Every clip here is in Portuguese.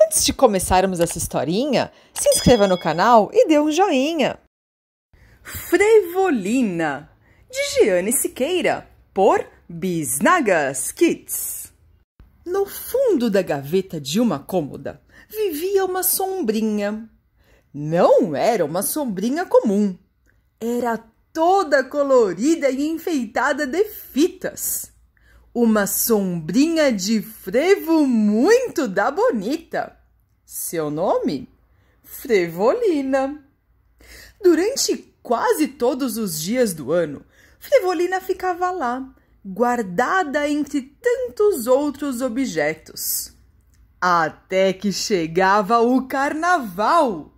Antes de começarmos essa historinha, se inscreva no canal e dê um joinha. Frevolina, de Giane Siqueira, por Bisnagas Kids. No fundo da gaveta de uma cômoda vivia uma sombrinha. Não era uma sombrinha comum. Era toda colorida e enfeitada de fitas uma sombrinha de frevo muito da bonita. Seu nome? Frevolina. Durante quase todos os dias do ano, Frevolina ficava lá, guardada entre tantos outros objetos. Até que chegava o carnaval.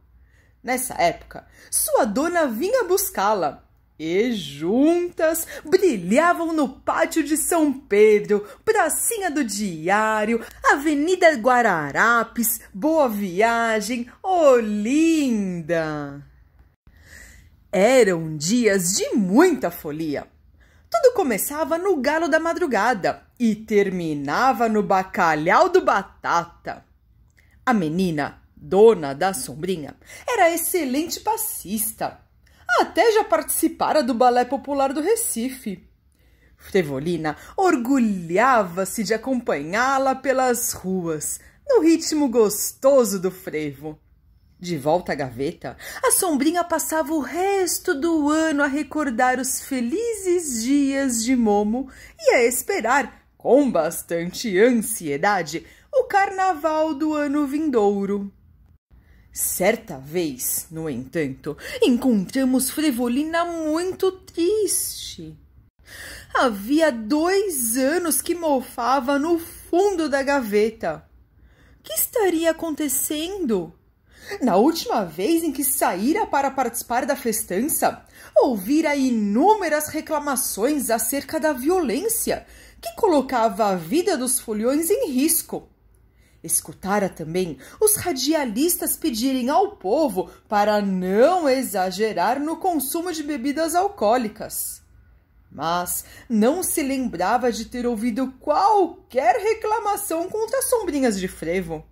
Nessa época, sua dona vinha buscá-la e juntas brilhavam no pátio de São Pedro, Pracinha do Diário, Avenida Guararapes, Boa Viagem, Olinda. linda! Eram dias de muita folia. Tudo começava no galo da madrugada e terminava no bacalhau do batata. A menina, dona da sombrinha, era excelente passista até já participara do Balé Popular do Recife. Frevolina orgulhava-se de acompanhá-la pelas ruas, no ritmo gostoso do frevo. De volta à gaveta, a sombrinha passava o resto do ano a recordar os felizes dias de Momo e a esperar, com bastante ansiedade, o carnaval do ano vindouro. Certa vez, no entanto, encontramos Frevolina muito triste. Havia dois anos que mofava no fundo da gaveta. Que estaria acontecendo? Na última vez em que saíra para participar da festança, ouvira inúmeras reclamações acerca da violência que colocava a vida dos folhões em risco Escutara também os radialistas pedirem ao povo para não exagerar no consumo de bebidas alcoólicas. Mas não se lembrava de ter ouvido qualquer reclamação contra as sombrinhas de frevo.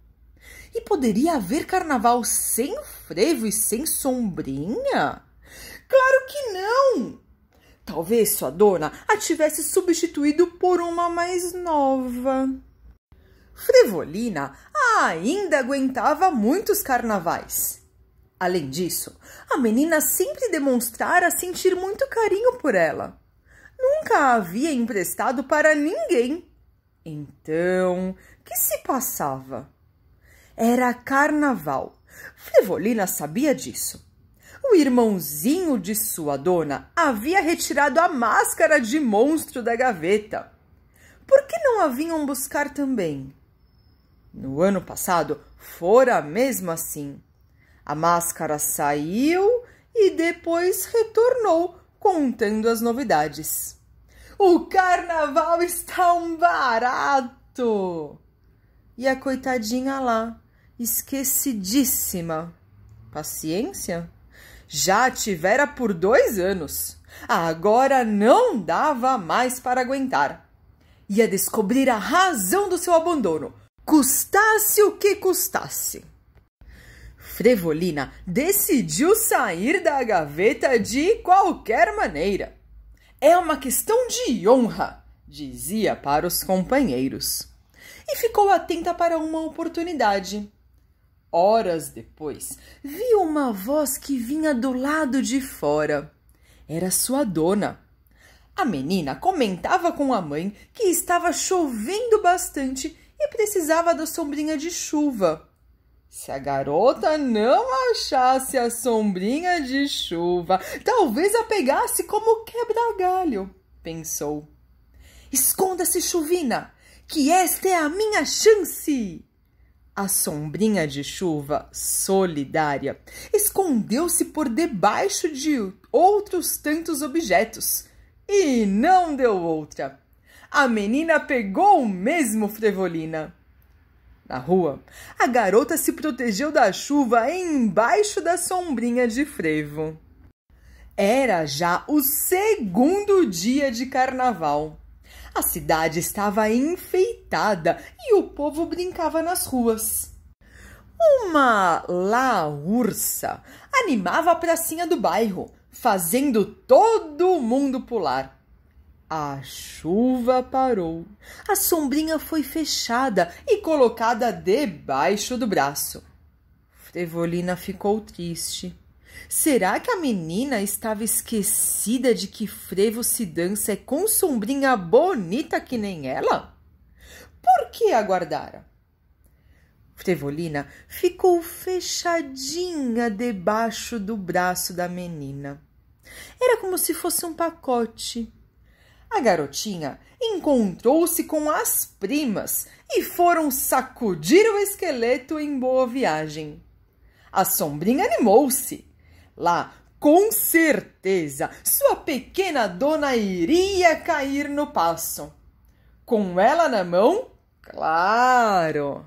E poderia haver carnaval sem frevo e sem sombrinha? Claro que não! Talvez sua dona a tivesse substituído por uma mais nova. Frivolina ainda aguentava muitos carnavais. Além disso, a menina sempre demonstrara sentir muito carinho por ela. Nunca a havia emprestado para ninguém. Então, que se passava? Era carnaval. Frivolina sabia disso. O irmãozinho de sua dona havia retirado a máscara de monstro da gaveta. Por que não a vinham buscar também? No ano passado, fora mesmo assim. A máscara saiu e depois retornou contando as novidades. O carnaval está um barato! E a coitadinha lá, esquecidíssima. Paciência? Já tivera por dois anos. Agora não dava mais para aguentar. Ia descobrir a razão do seu abandono custasse o que custasse. Frevolina decidiu sair da gaveta de qualquer maneira. É uma questão de honra, dizia para os companheiros. E ficou atenta para uma oportunidade. Horas depois, viu uma voz que vinha do lado de fora. Era sua dona. A menina comentava com a mãe que estava chovendo bastante e precisava da sombrinha de chuva. Se a garota não achasse a sombrinha de chuva, talvez a pegasse como quebra-galho, pensou. Esconda-se, chuvina, que esta é a minha chance! A sombrinha de chuva, solidária, escondeu-se por debaixo de outros tantos objetos e não deu outra. A menina pegou o mesmo Frevolina. Na rua, a garota se protegeu da chuva embaixo da sombrinha de frevo. Era já o segundo dia de carnaval. A cidade estava enfeitada e o povo brincava nas ruas. Uma laursa animava a pracinha do bairro, fazendo todo mundo pular. A chuva parou. A sombrinha foi fechada e colocada debaixo do braço. Frevolina ficou triste. Será que a menina estava esquecida de que frevo se dança com sombrinha bonita que nem ela? Por que aguardara? Frevolina ficou fechadinha debaixo do braço da menina. Era como se fosse um pacote a garotinha encontrou-se com as primas e foram sacudir o esqueleto em boa viagem. A sombrinha animou-se. Lá, com certeza, sua pequena dona iria cair no passo. Com ela na mão, claro.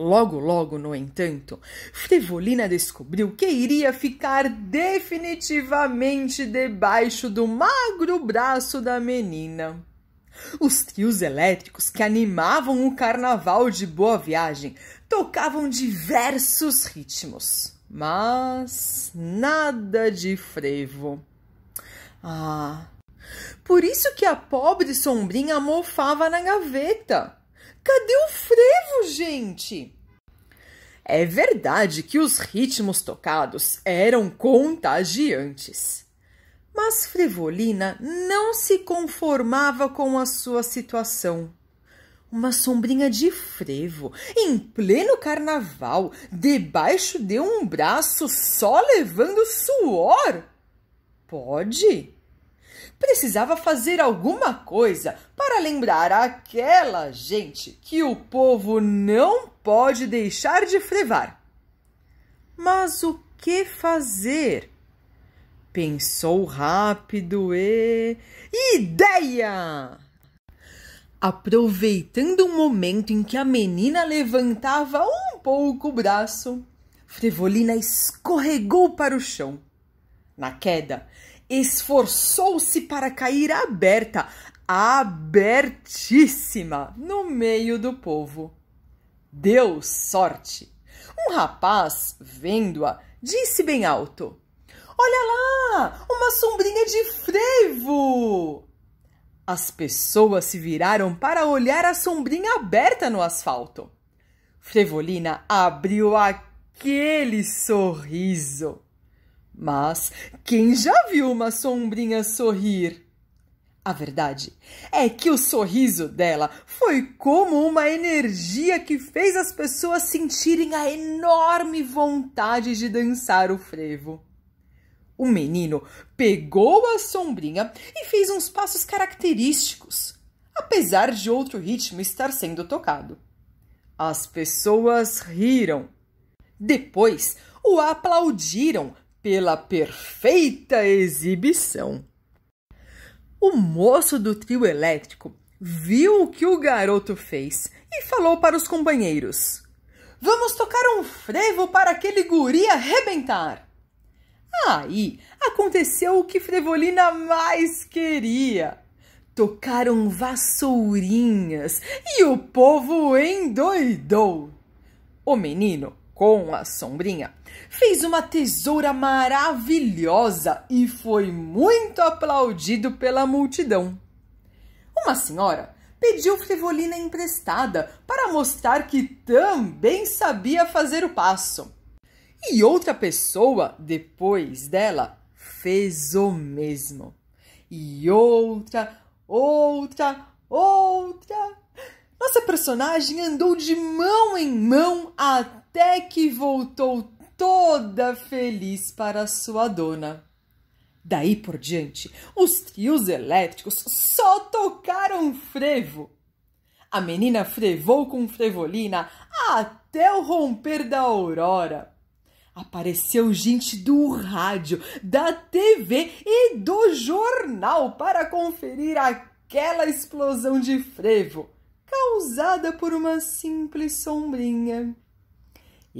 Logo, logo, no entanto, Frivolina descobriu que iria ficar definitivamente debaixo do magro braço da menina. Os trios elétricos que animavam o carnaval de Boa Viagem tocavam diversos ritmos, mas nada de frevo. Ah, por isso que a pobre sombrinha mofava na gaveta Cadê o frevo, gente? É verdade que os ritmos tocados eram contagiantes. Mas Frevolina não se conformava com a sua situação. Uma sombrinha de frevo, em pleno carnaval, debaixo de um braço só levando suor? Pode? Precisava fazer alguma coisa para lembrar aquela gente que o povo não pode deixar de frevar. Mas o que fazer? Pensou rápido e. Ideia! Aproveitando o momento em que a menina levantava um pouco o braço, Frevolina escorregou para o chão. Na queda, esforçou-se para cair aberta, abertíssima, no meio do povo. Deu sorte. Um rapaz, vendo-a, disse bem alto: Olha lá, uma sombrinha de frevo! As pessoas se viraram para olhar a sombrinha aberta no asfalto. Frevolina abriu aquele sorriso. Mas quem já viu uma sombrinha sorrir? A verdade é que o sorriso dela foi como uma energia que fez as pessoas sentirem a enorme vontade de dançar o frevo. O menino pegou a sombrinha e fez uns passos característicos, apesar de outro ritmo estar sendo tocado. As pessoas riram. Depois o aplaudiram pela perfeita exibição. O moço do trio elétrico viu o que o garoto fez e falou para os companheiros: Vamos tocar um frevo para aquele guri arrebentar. Aí aconteceu o que Frevolina mais queria. Tocaram vassourinhas e o povo endoidou. O menino com a sombrinha. Fez uma tesoura maravilhosa e foi muito aplaudido pela multidão. Uma senhora pediu Frivolina emprestada para mostrar que também sabia fazer o passo. E outra pessoa, depois dela, fez o mesmo. E outra, outra, outra. Nossa personagem andou de mão em mão até até que voltou toda feliz para sua dona. Daí por diante, os trios elétricos só tocaram frevo. A menina frevou com frevolina até o romper da aurora. Apareceu gente do rádio, da TV e do jornal para conferir aquela explosão de frevo, causada por uma simples sombrinha.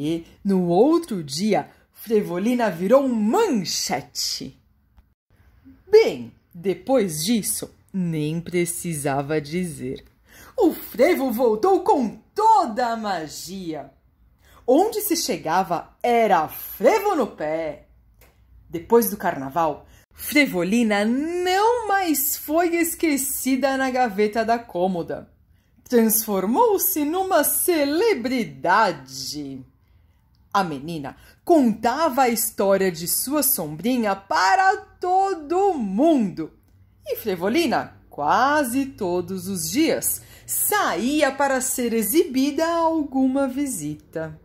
E no outro dia, Frevolina virou manchete. Bem, depois disso, nem precisava dizer. O frevo voltou com toda a magia. Onde se chegava era frevo no pé. Depois do carnaval, Frevolina não mais foi esquecida na gaveta da cômoda. Transformou-se numa celebridade. A menina contava a história de sua sombrinha para todo mundo. E Frevolina, quase todos os dias, saía para ser exibida a alguma visita.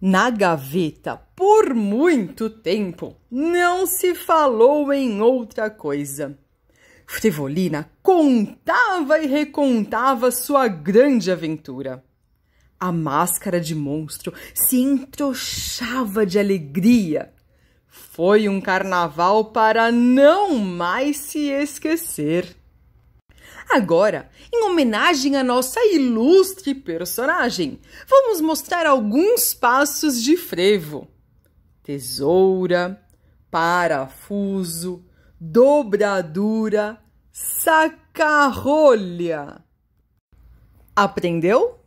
Na gaveta, por muito tempo, não se falou em outra coisa. Flevolina contava e recontava sua grande aventura. A máscara de monstro se entrochava de alegria. Foi um carnaval para não mais se esquecer. Agora, em homenagem à nossa ilustre personagem, vamos mostrar alguns passos de frevo: tesoura, parafuso, dobradura, sacarrolha. Aprendeu?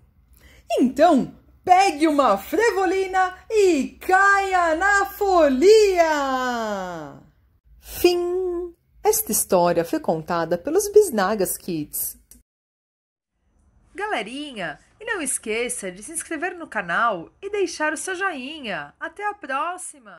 Então, pegue uma frevolina e caia na folia! Fim! Esta história foi contada pelos Bisnagas Kids. Galerinha, e não esqueça de se inscrever no canal e deixar o seu joinha. Até a próxima!